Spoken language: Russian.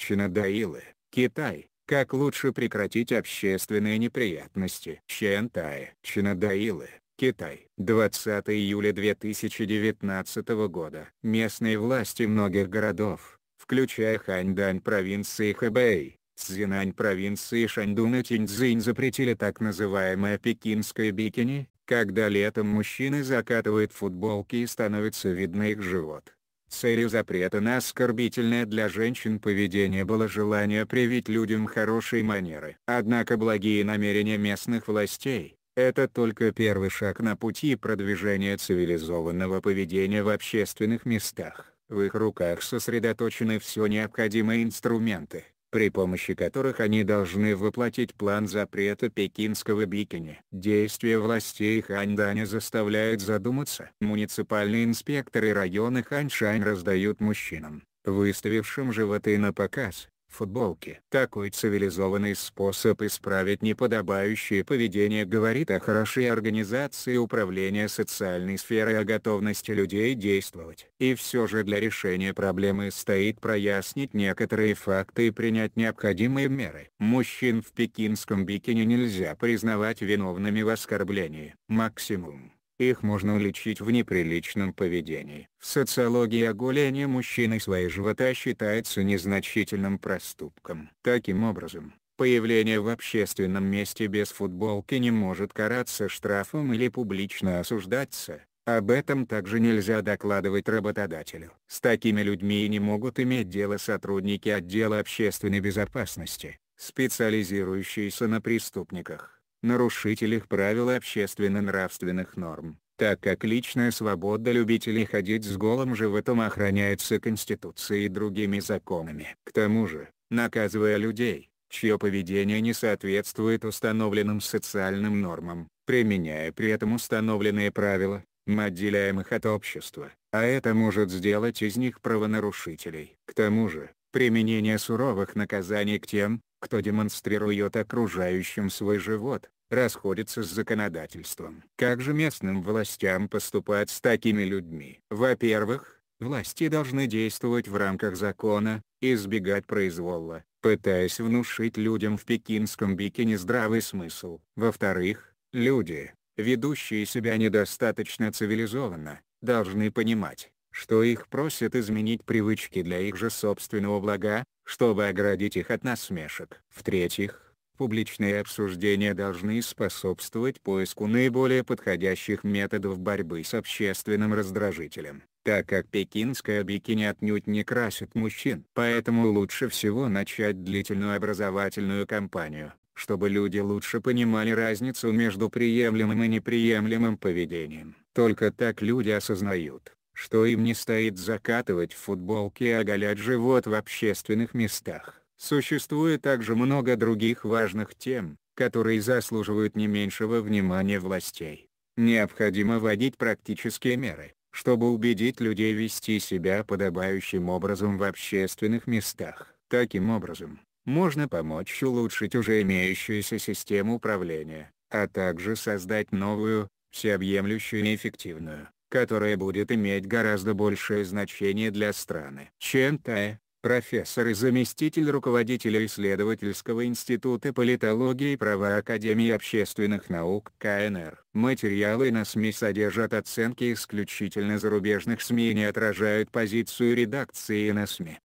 Чина Даилы, Китай. Как лучше прекратить общественные неприятности? Чентае, Чинадаилы, Китай. 20 июля 2019 года. Местные власти многих городов, включая Ханьдань провинции Хэбэй, Цзинань провинции Шаньдун и Тиньцзинь запретили так называемое пекинское бикини, когда летом мужчины закатывают футболки и становится видно их живот. Целью запрета на оскорбительное для женщин поведение было желание привить людям хорошие манеры. Однако благие намерения местных властей, это только первый шаг на пути продвижения цивилизованного поведения в общественных местах. В их руках сосредоточены все необходимые инструменты, при помощи которых они должны воплотить план запрета пекинского бикини. Действия властей Ханьданя заставляют задуматься. Муниципальные инспекторы района Ханьшань раздают мужчинам, выставившим животы на показ, футболке. Такой цивилизованный способ исправить неподобающее поведение говорит о хорошей организации управления социальной сферой о готовности людей действовать. И все же для решения проблемы стоит прояснить некоторые факты и принять необходимые меры. Мужчин в пекинском бикини нельзя признавать виновными в оскорблении. Максимум их можно уличить в неприличном поведении. В социологии оголение мужчины своей живота считается незначительным проступком. Таким образом, появление в общественном месте без футболки не может караться штрафом или публично осуждаться. Об этом также нельзя докладывать работодателю. С такими людьми не могут иметь дело сотрудники отдела общественной безопасности, специализирующиеся на преступниках нарушителях правил общественно-нравственных норм, так как личная свобода любителей ходить с голым животом охраняется Конституцией и другими законами. К тому же, наказывая людей, чье поведение не соответствует установленным социальным нормам, применяя при этом установленные правила, мы отделяем их от общества, а это может сделать из них правонарушителей. К тому же, применение суровых наказаний к тем, кто демонстрирует окружающим свой живот, расходится с законодательством. Как же местным властям поступать с такими людьми? Во-первых, власти должны действовать в рамках закона, избегать произвола, пытаясь внушить людям в пекинском бикине здравый смысл. Во-вторых, люди, ведущие себя недостаточно цивилизованно, должны понимать, что их просят изменить привычки для их же собственного блага, чтобы оградить их от насмешек. В-третьих, Публичные обсуждения должны способствовать поиску наиболее подходящих методов борьбы с общественным раздражителем, так как пекинская бикини отнюдь не красит мужчин. Поэтому лучше всего начать длительную образовательную кампанию, чтобы люди лучше понимали разницу между приемлемым и неприемлемым поведением. Только так люди осознают, что им не стоит закатывать футболки и оголять живот в общественных местах. Существует также много других важных тем, которые заслуживают не меньшего внимания властей. Необходимо вводить практические меры, чтобы убедить людей вести себя подобающим образом в общественных местах. Таким образом, можно помочь улучшить уже имеющуюся систему управления, а также создать новую, всеобъемлющую и эффективную, которая будет иметь гораздо большее значение для страны, чем та, профессор и заместитель руководителя исследовательского института политологии и права Академии общественных наук КНР. Материалы на СМИ содержат оценки исключительно зарубежных СМИ и не отражают позицию редакции на СМИ.